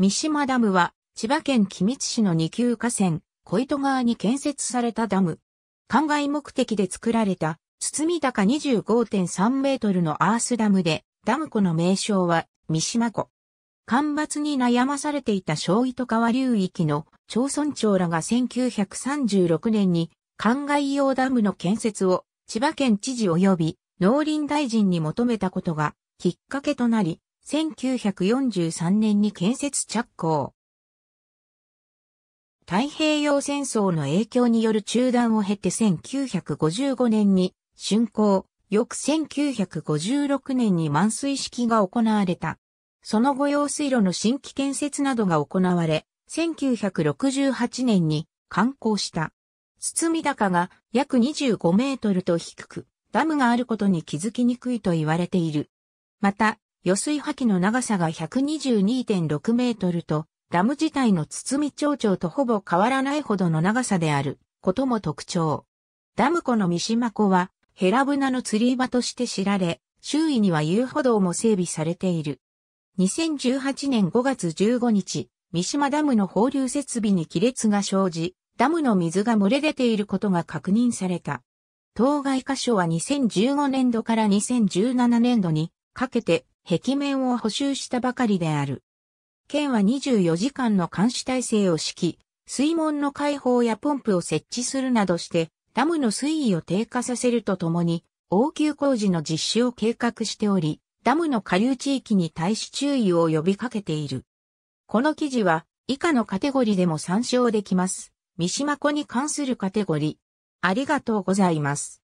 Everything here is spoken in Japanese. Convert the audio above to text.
三島ダムは、千葉県君津市の二級河川、小糸川に建設されたダム。灌漑目的で作られた、堤高25.3メートルのアースダムで、ダム湖の名称は、三島湖。干ばつに悩まされていた小糸川流域の町村長らが1936年に、灌漑用ダムの建設を千葉県知事及び農林大臣に求めたことがきっかけとなり、1943年に建設着工。太平洋戦争の影響による中断を経て1955年に竣工、翌1956年に満水式が行われた。その後用水路の新規建設などが行われ、1968年に完工した。堤高が約25メートルと低く、ダムがあることに気づきにくいと言われている。また、余水破棄の長さが122.6メートルと、ダム自体のみ町長とほぼ変わらないほどの長さであることも特徴。ダム湖の三島湖は、ヘラブナの釣り場として知られ、周囲には遊歩道も整備されている。2018年5月15日、三島ダムの放流設備に亀裂が生じ、ダムの水が漏れ出ていることが確認された。当該箇所は2015年度から2017年度にかけて壁面を補修したばかりである。県は24時間の監視体制を敷き、水門の開放やポンプを設置するなどして、ダムの水位を低下させるとともに、応急工事の実施を計画しており、ダムの下流地域に対し注意を呼びかけている。この記事は、以下のカテゴリでも参照できます。三島湖に関するカテゴリ。ありがとうございます。